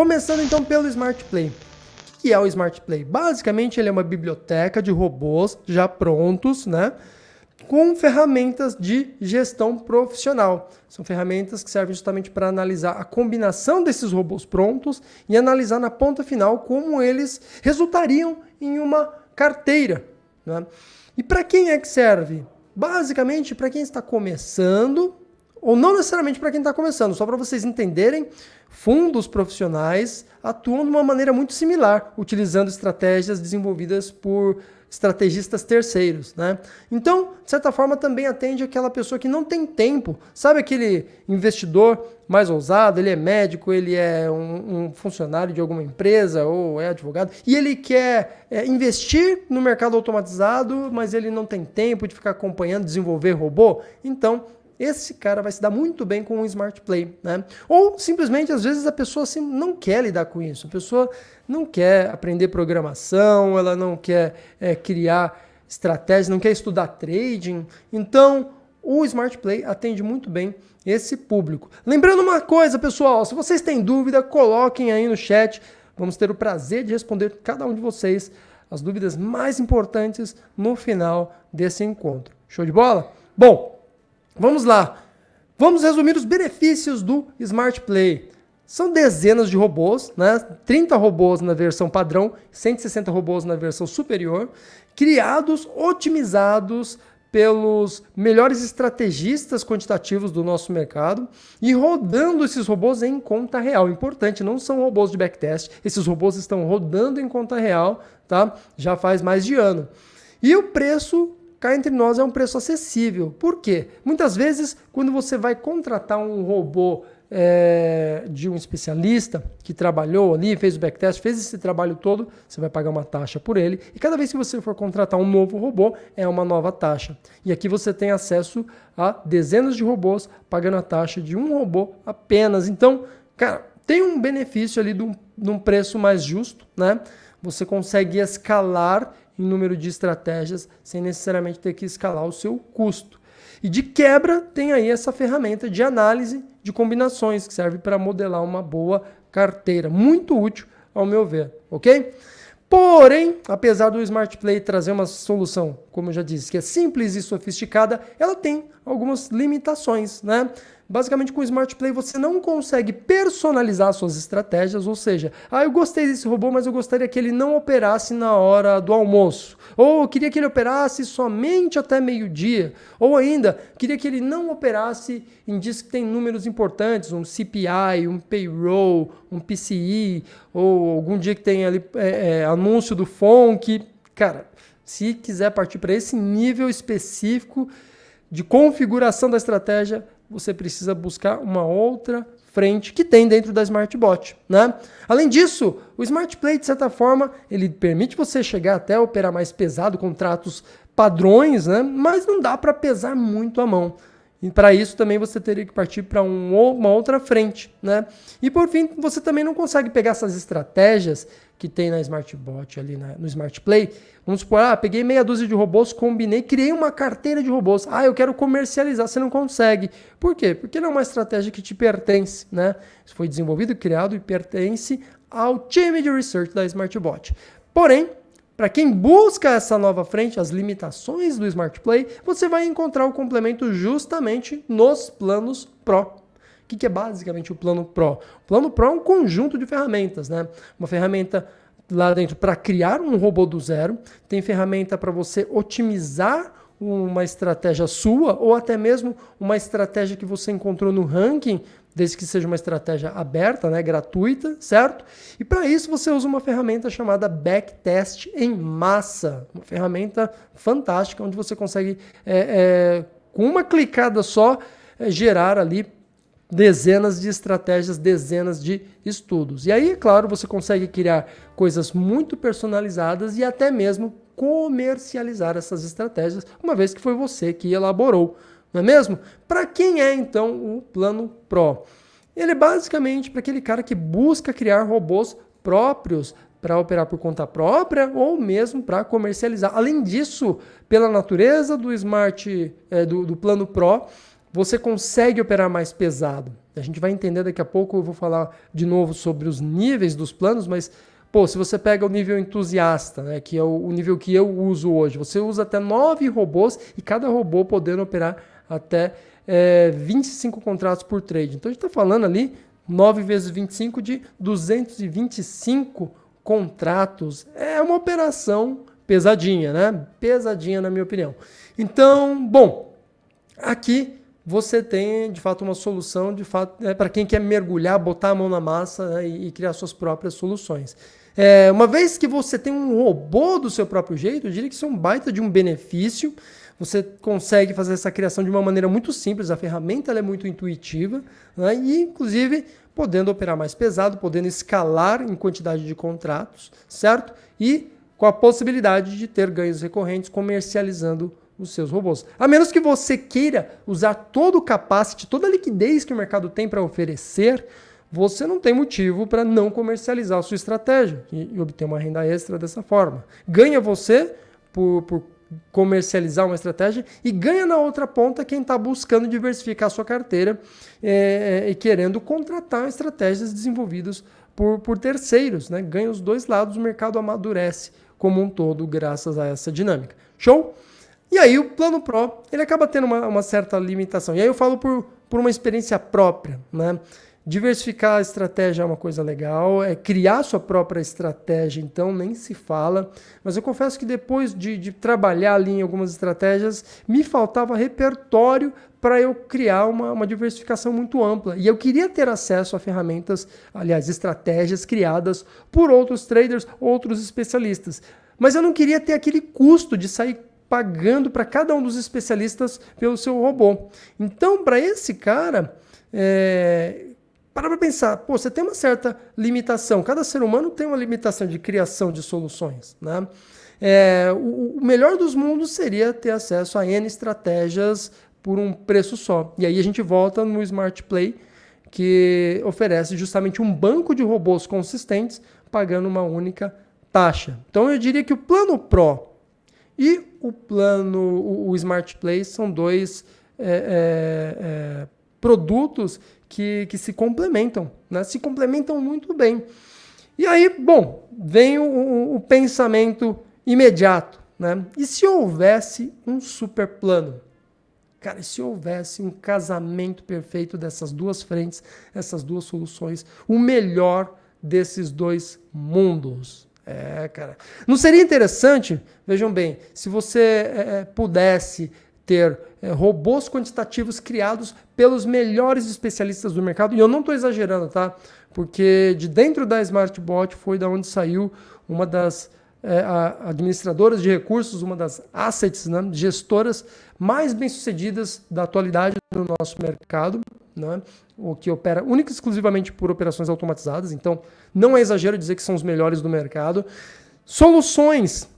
Começando então pelo Smart Play. O que é o Smart Play? Basicamente ele é uma biblioteca de robôs já prontos, né? Com ferramentas de gestão profissional. São ferramentas que servem justamente para analisar a combinação desses robôs prontos e analisar na ponta final como eles resultariam em uma carteira. Né? E para quem é que serve? Basicamente para quem está começando, ou não necessariamente para quem está começando, só para vocês entenderem fundos profissionais atuam de uma maneira muito similar, utilizando estratégias desenvolvidas por estrategistas terceiros, né? Então, de certa forma, também atende aquela pessoa que não tem tempo. Sabe aquele investidor mais ousado? Ele é médico, ele é um, um funcionário de alguma empresa ou é advogado e ele quer é, investir no mercado automatizado, mas ele não tem tempo de ficar acompanhando, desenvolver robô. Então, esse cara vai se dar muito bem com um smart play, né? Ou simplesmente às vezes a pessoa assim, não quer lidar com isso, a pessoa não quer aprender programação, ela não quer é, criar estratégias, não quer estudar trading, então o Smart Play atende muito bem esse público. Lembrando uma coisa, pessoal, se vocês têm dúvida, coloquem aí no chat. Vamos ter o prazer de responder cada um de vocês as dúvidas mais importantes no final desse encontro. Show de bola? Bom, Vamos lá. Vamos resumir os benefícios do Smart Play. São dezenas de robôs, né? 30 robôs na versão padrão, 160 robôs na versão superior, criados, otimizados pelos melhores estrategistas quantitativos do nosso mercado e rodando esses robôs em conta real. Importante, não são robôs de backtest, esses robôs estão rodando em conta real, tá? Já faz mais de ano. E o preço cá entre nós é um preço acessível. Por quê? Muitas vezes, quando você vai contratar um robô é, de um especialista que trabalhou ali, fez o backtest, fez esse trabalho todo, você vai pagar uma taxa por ele. E cada vez que você for contratar um novo robô, é uma nova taxa. E aqui você tem acesso a dezenas de robôs pagando a taxa de um robô apenas. Então, cara, tem um benefício ali de um, de um preço mais justo, né? Você consegue escalar em número de estratégias sem necessariamente ter que escalar o seu custo. E de quebra, tem aí essa ferramenta de análise de combinações que serve para modelar uma boa carteira, muito útil ao meu ver, ok? Porém, apesar do Smart Play trazer uma solução, como eu já disse, que é simples e sofisticada, ela tem algumas limitações, né? Basicamente, com o Smart Play você não consegue personalizar suas estratégias, ou seja, ah, eu gostei desse robô, mas eu gostaria que ele não operasse na hora do almoço. Ou eu queria que ele operasse somente até meio-dia. Ou ainda, queria que ele não operasse em dias que tem números importantes, um CPI, um payroll, um PCI, ou algum dia que tem ali é, é, anúncio do FONC. Cara, se quiser partir para esse nível específico de configuração da estratégia, você precisa buscar uma outra frente que tem dentro da SmartBot, né? Além disso, o Smart Play, de certa forma, ele permite você chegar até operar mais pesado, contratos padrões, né? Mas não dá para pesar muito a mão. E para isso também você teria que partir para um, uma outra frente, né? E por fim, você também não consegue pegar essas estratégias que tem na Smartbot ali na, né? no Smart Play. Vamos supor, ah, peguei meia dúzia de robôs, combinei, criei uma carteira de robôs. Ah, eu quero comercializar, você não consegue. Por quê? Porque não é uma estratégia que te pertence, né? Isso foi desenvolvido, criado e pertence ao time de research da Smartbot. Porém, para quem busca essa nova frente, as limitações do Smart Play, você vai encontrar o complemento justamente nos planos Pro. O que é basicamente o plano Pro? O plano Pro é um conjunto de ferramentas, né? Uma ferramenta lá dentro para criar um robô do zero, tem ferramenta para você otimizar uma estratégia sua ou até mesmo uma estratégia que você encontrou no ranking desde que seja uma estratégia aberta, né, gratuita, certo? E para isso você usa uma ferramenta chamada backtest em massa, uma ferramenta fantástica onde você consegue é, é, com uma clicada só é, gerar ali dezenas de estratégias, dezenas de estudos. E aí, é claro, você consegue criar coisas muito personalizadas e até mesmo comercializar essas estratégias, uma vez que foi você que elaborou não é mesmo? Para quem é então o Plano Pro? Ele é basicamente para aquele cara que busca criar robôs próprios para operar por conta própria ou mesmo para comercializar. Além disso, pela natureza do Smart, é, do, do Plano Pro, você consegue operar mais pesado. A gente vai entender daqui a pouco, eu vou falar de novo sobre os níveis dos planos, mas pô, se você pega o nível entusiasta, né, que é o, nível que eu uso hoje, você usa até nove robôs e cada robô podendo operar até é, 25 contratos por trade. Então a gente está falando ali 9 vezes 25 de 225 contratos. É uma operação pesadinha, né? Pesadinha, na minha opinião. Então, bom, aqui você tem de fato uma solução de fato é, né, para quem quer mergulhar, botar a mão na massa né, e, e, criar suas próprias soluções. É, uma vez que você tem um robô do seu próprio jeito, eu diria que isso é um baita de um benefício. Você consegue fazer essa criação de uma maneira muito simples, a ferramenta é muito intuitiva, né? e inclusive podendo operar mais pesado, podendo escalar em quantidade de contratos, certo? E com a possibilidade de ter ganhos recorrentes comercializando os seus robôs. A menos que você queira usar todo o capacity, toda a liquidez que o mercado tem para oferecer, você não tem motivo para não comercializar a sua estratégia e, obter uma renda extra dessa forma. Ganha você por, por comercializar uma estratégia e ganha na outra ponta quem está buscando diversificar sua carteira é, é, e querendo contratar estratégias desenvolvidas por, por terceiros. Né? Ganha os dois lados, o mercado amadurece como um todo graças a essa dinâmica. Show? E aí o plano Pro ele acaba tendo uma, uma certa limitação. E aí eu falo por, por uma experiência própria. Né? Diversificar a estratégia é uma coisa legal, é criar sua própria estratégia, então nem se fala. Mas eu confesso que depois de, de trabalhar ali em algumas estratégias, me faltava repertório para eu criar uma, uma diversificação muito ampla. E eu queria ter acesso a ferramentas, aliás, estratégias criadas por outros traders, outros especialistas. Mas eu não queria ter aquele custo de sair pagando para cada um dos especialistas pelo seu robô. Então, para esse cara. É, para para pensar, pô, você tem uma certa limitação. Cada ser humano tem uma limitação de criação de soluções, né? É, o, o melhor dos mundos seria ter acesso a N estratégias por um preço só. E aí a gente volta no Smart Play, que oferece justamente um banco de robôs consistentes pagando uma única taxa. Então eu diria que o plano Pro e o plano, o, o Smart Play são dois é, é, é produtos que, que se complementam, né? se complementam muito bem. E aí, bom, vem o, o pensamento imediato, né? E se houvesse um super plano? Cara, se houvesse um casamento perfeito dessas duas frentes, essas duas soluções, o melhor desses dois mundos. É, cara. Não seria interessante, vejam bem, se você é, é pudesse ter é, robôs quantitativos criados pelos melhores especialistas do mercado. E eu não estou exagerando, tá? Porque de dentro da Smartbot foi da onde saiu uma das é, administradoras de recursos, uma das assets, né, gestoras mais bem-sucedidas da atualidade no nosso mercado, né, o que opera única e exclusivamente por operações automatizadas. Então, não é exagero dizer que são os melhores do mercado. Soluções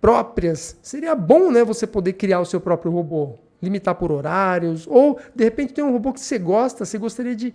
próprias, seria bom né, você poder criar o seu próprio robô, limitar por horários, ou de repente tem um robô que você gosta, você gostaria de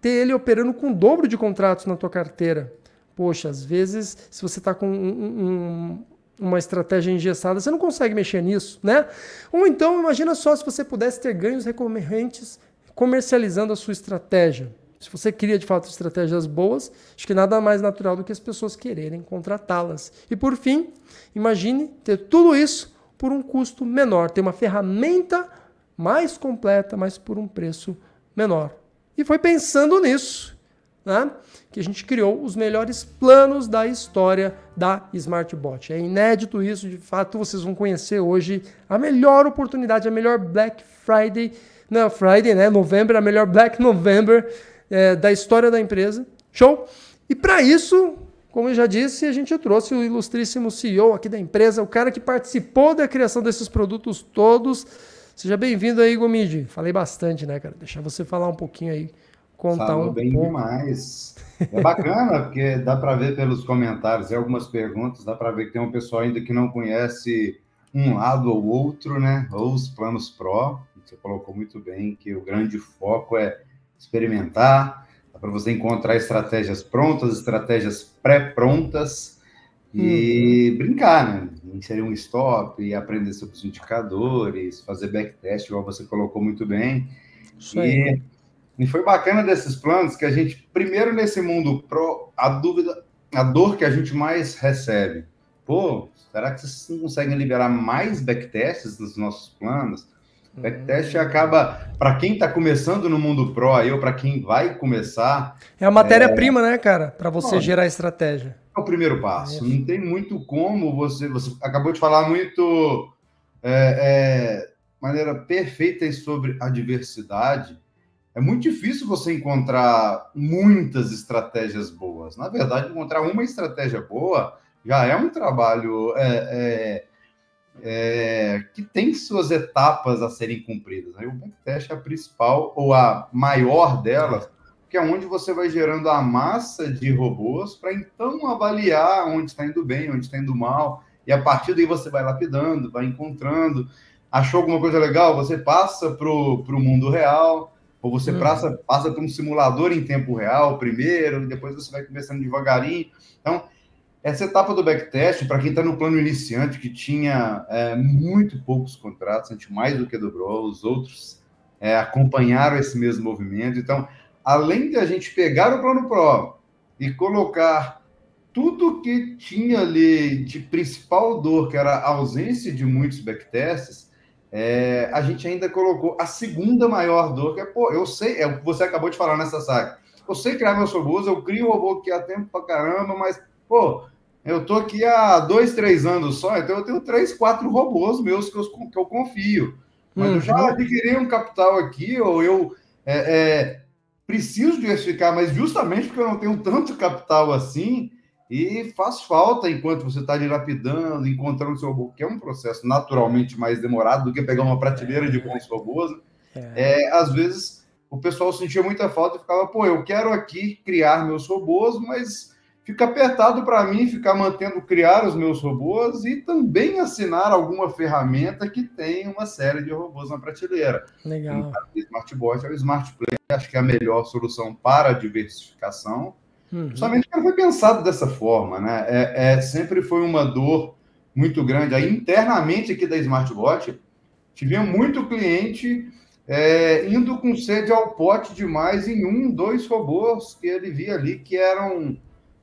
ter ele operando com o dobro de contratos na tua carteira. Poxa, às vezes, se você está com um, um, uma estratégia engessada, você não consegue mexer nisso, né? Ou então, imagina só se você pudesse ter ganhos recorrentes comercializando a sua estratégia. Se você cria de fato estratégias boas, acho que nada mais natural do que as pessoas quererem contratá-las. E por fim, imagine ter tudo isso por um custo menor, ter uma ferramenta mais completa, mas por um preço menor. E foi pensando nisso né, que a gente criou os melhores planos da história da Smartbot. É inédito isso, de fato, vocês vão conhecer hoje a melhor oportunidade, a melhor Black Friday. Não, Friday, né? Novembro, a melhor Black November é, da história da empresa. Show? E para isso, como eu já disse, a gente trouxe o ilustríssimo CEO aqui da empresa, o cara que participou da criação desses produtos todos. Seja bem-vindo aí, Gomide. Falei bastante, né, cara? Deixar você falar um pouquinho aí, contar Falou um bem pouco. demais. É bacana, porque dá para ver pelos comentários e algumas perguntas, dá para ver que tem um pessoal ainda que não conhece um lado ou outro, né? Ou os planos pró. Você colocou muito bem que o grande foco é experimentar, dá para você encontrar estratégias prontas, estratégias pré-prontas e hum. brincar, né? Inserir um stop, aprender sobre os indicadores, fazer backtest, igual você colocou muito bem. Isso aí. E, e foi bacana desses planos que a gente, primeiro nesse mundo pro, a dúvida, a dor que a gente mais recebe. Pô, será que vocês conseguem liberar mais backtests dos nossos planos? Backtest acaba, para quem está começando no mundo pro, ou para quem vai começar. É a matéria-prima, é, né, cara? Para você Bom, gerar estratégia. É o primeiro passo. É. Não tem muito como você. Você acabou de falar muito. É, é maneira perfeita sobre a diversidade. É muito difícil você encontrar muitas estratégias boas. Na verdade, encontrar uma estratégia boa já é um trabalho é, é, que tem suas etapas a serem cumpridas. Né? O backtest é a principal ou a maior delas, que é onde você vai gerando a massa de robôs para então avaliar onde está indo bem, onde está indo mal, e a partir daí você vai lapidando, vai encontrando. Achou alguma coisa legal? Você passa para o mundo real, ou você uhum. passa, passa para um simulador em tempo real primeiro, depois você vai começando devagarinho. Então, essa etapa do backtest, para quem está no plano iniciante, que tinha é, muito poucos contratos, a gente mais do que dobrou, os outros é, acompanharam esse mesmo movimento. Então, além de a gente pegar o plano Pro e colocar tudo que tinha ali de principal dor, que era a ausência de muitos backtests, é, a gente ainda colocou a segunda maior dor, que é, pô, eu sei, é o que você acabou de falar nessa saga. Eu sei criar meus robôs, eu crio o robô que há é tempo pra caramba, mas, pô, eu tô aqui há dois, três anos só, então eu tenho três, quatro robôs meus que eu, que eu confio. Mas eu já uhum. adquiri um capital aqui, ou eu é, é, preciso diversificar, mas justamente porque eu não tenho tanto capital assim, e faz falta enquanto você está dilapidando, encontrando seu robô, que é um processo naturalmente mais demorado do que pegar uma prateleira de bons robôs. Né? É, é às vezes o pessoal sentia muita falta e ficava, pô, eu quero aqui criar meus robôs, mas fica apertado para mim ficar mantendo criar os meus robôs e também assinar alguma ferramenta que tem uma série de robôs na prateleira. Legal. Então, o Smartbot é o Smartplay, acho que é a melhor solução para a diversificação. Uhum. Justamente foi pensado dessa forma, né? É, é, sempre foi uma dor muito grande. Aí, internamente aqui da Smartbot, tivemos muito cliente é, indo com sede ao pote demais em um, dois robôs que ele via ali que eram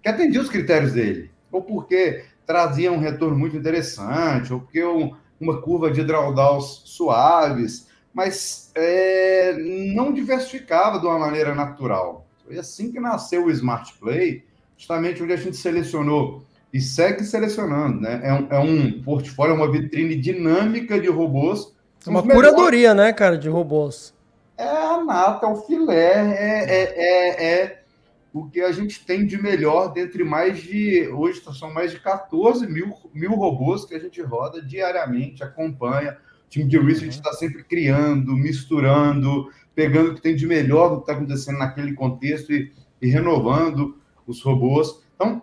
que atendia os critérios dele, ou porque trazia um retorno muito interessante, ou porque um, uma curva de drawdowns suaves, mas é, não diversificava de uma maneira natural. Foi assim que nasceu o Smart Play, justamente onde a gente selecionou e segue selecionando, né? É um, é um portfólio, é uma vitrine dinâmica de robôs. É uma curadoria, melhores... né, cara, de robôs. É a nata, é o filé, é, é, é, é o que a gente tem de melhor dentre mais de. Hoje são mais de 14 mil, mil robôs que a gente roda diariamente, acompanha. O time de research uhum. está sempre criando, misturando, pegando o que tem de melhor do que está acontecendo naquele contexto e, e renovando os robôs. Então,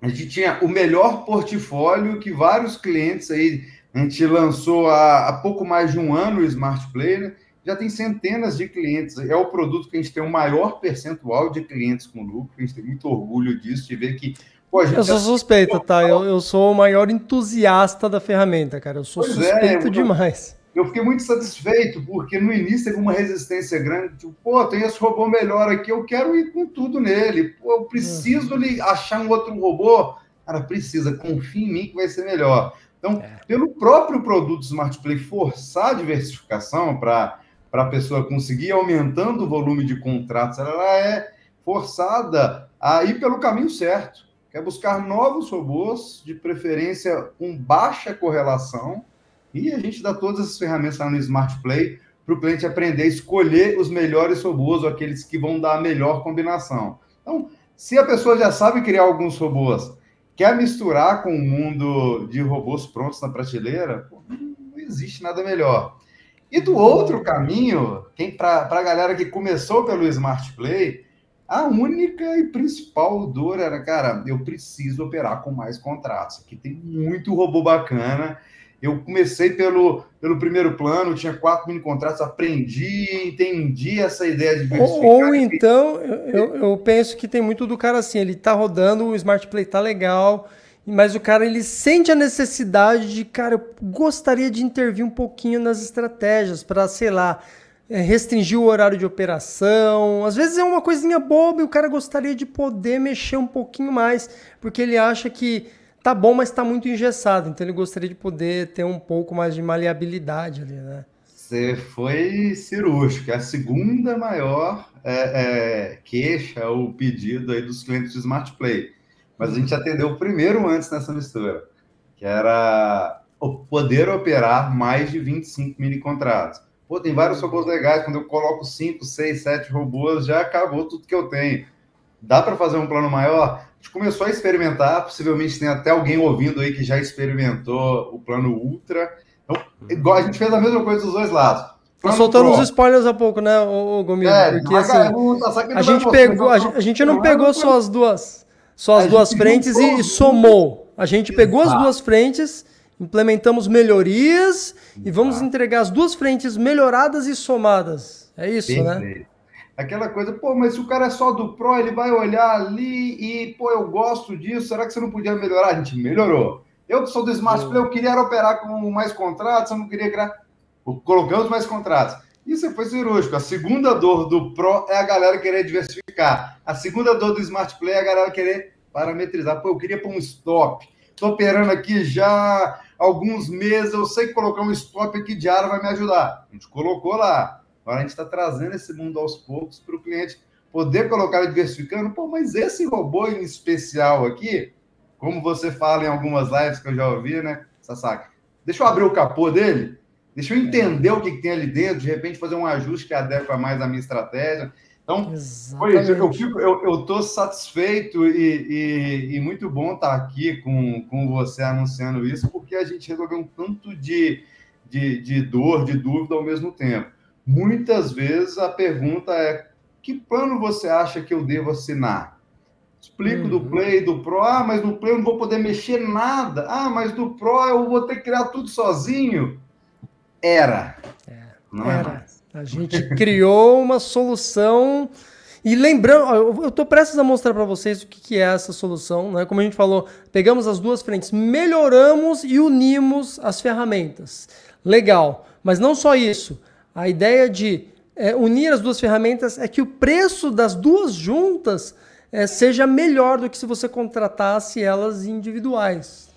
a gente tinha o melhor portfólio que vários clientes aí. A gente lançou há, há pouco mais de um ano o Smart Player, né? já tem centenas de clientes. É o produto que a gente tem o maior percentual de clientes com lucro. A gente tem muito orgulho disso, de ver que. Pô, eu sou suspeito, tá? tá? Eu, eu sou o maior entusiasta da ferramenta, cara. Eu sou pois é, suspeito é, demais. Eu, eu fiquei muito satisfeito, porque no início teve uma resistência grande, tipo, pô, tem esse robô melhor aqui, eu quero ir com tudo nele. Pô, eu preciso uhum. achar um outro robô. Cara, precisa, confia em mim que vai ser melhor. Então, é. pelo próprio produto Smart Play forçar a diversificação para para a pessoa conseguir aumentando o volume de contratos, ela é forçada a ir pelo caminho certo, quer buscar novos robôs, de preferência com baixa correlação, e a gente dá todas essas ferramentas lá no Smart Play para o cliente aprender a escolher os melhores robôs, ou aqueles que vão dar a melhor combinação. Então, se a pessoa já sabe criar alguns robôs, quer misturar com o mundo de robôs prontos na prateleira, não existe nada melhor. E do outro caminho, quem para a galera que começou pelo Smart Play, a única e principal dor era, cara, eu preciso operar com mais contratos. Aqui tem muito robô bacana. Eu comecei pelo, pelo primeiro plano, tinha quatro mini contratos, aprendi, entendi essa ideia de Ou, ou então, eu, eu penso que tem muito do cara assim, ele tá rodando, o Smart Play tá legal, mas o cara ele sente a necessidade de, cara, eu gostaria de intervir um pouquinho nas estratégias para, sei lá, é, restringir o horário de operação. Às vezes é uma coisinha boba e o cara gostaria de poder mexer um pouquinho mais, porque ele acha que tá bom, mas tá muito engessado. Então ele gostaria de poder ter um pouco mais de maleabilidade ali, né? Você foi cirúrgico, é a segunda maior é, é, queixa é ou pedido aí dos clientes de Smart Play mas a gente atendeu o primeiro antes nessa mistura, que era poder operar mais de 25 mini contratos. Pô, tem vários robôs legais, quando eu coloco 5, 6, 7 robôs, já acabou tudo que eu tenho. Dá para fazer um plano maior? A gente começou a experimentar, possivelmente tem até alguém ouvindo aí que já experimentou o plano Ultra. Então, igual, a gente fez a mesma coisa dos dois lados. Plano soltando Pro. uns spoilers há pouco, né, ô, Gomes? É, porque, assim, a, gente pegou, a, gente não pegou só as duas só as duas frentes e, e somou. A gente pegou as tá. duas frentes, implementamos melhorias e tá. vamos entregar as duas frentes melhoradas e somadas. É isso, né? É aquela coisa, pô, mas se o cara é só do Pro, ele vai olhar ali e, pô, eu gosto disso, será que você não podia melhorar? A gente melhorou. Eu que sou do Smart Play, eu queria operar com mais contratos, eu não queria criar. Colocamos mais contratos. Isso foi cirúrgico. A segunda dor do Pro é a galera querer diversificar. A segunda dor do Smart Play é a galera querer parametrizar. Pô, eu queria pôr um stop. Estou operando aqui já alguns meses. Eu sei que colocar um stop aqui diário vai me ajudar. A gente colocou lá. Agora a gente está trazendo esse mundo aos poucos para o cliente poder colocar diversificando. Pô, mas esse robô em especial aqui, como você fala em algumas lives que eu já ouvi, né, Sasaki? Deixa eu abrir o capô dele Deixa eu é. entender é. o que, que, tem ali dentro, de repente fazer um ajuste que adequa mais à minha estratégia. Então, foi isso. Eu estou eu, satisfeito e, e, e, muito bom estar tá aqui com, com você anunciando isso, porque a gente resolveu um tanto de, de, de dor, de dúvida ao mesmo tempo. Muitas vezes a pergunta é: que plano você acha que eu devo assinar? Explico uhum. do Play, do Pro. Ah, mas no Play eu não vou poder mexer nada. Ah, mas do Pro eu vou ter que criar tudo sozinho. Era. É, não é era. é A gente criou uma solução. E lembrando, eu estou prestes a mostrar para vocês o que, que, é essa solução. Né? Como a gente falou, pegamos as duas frentes, melhoramos e unimos as ferramentas. Legal. Mas não só isso. A ideia de é, unir as duas ferramentas é que o preço das duas juntas é, seja melhor do que se você contratasse elas individuais.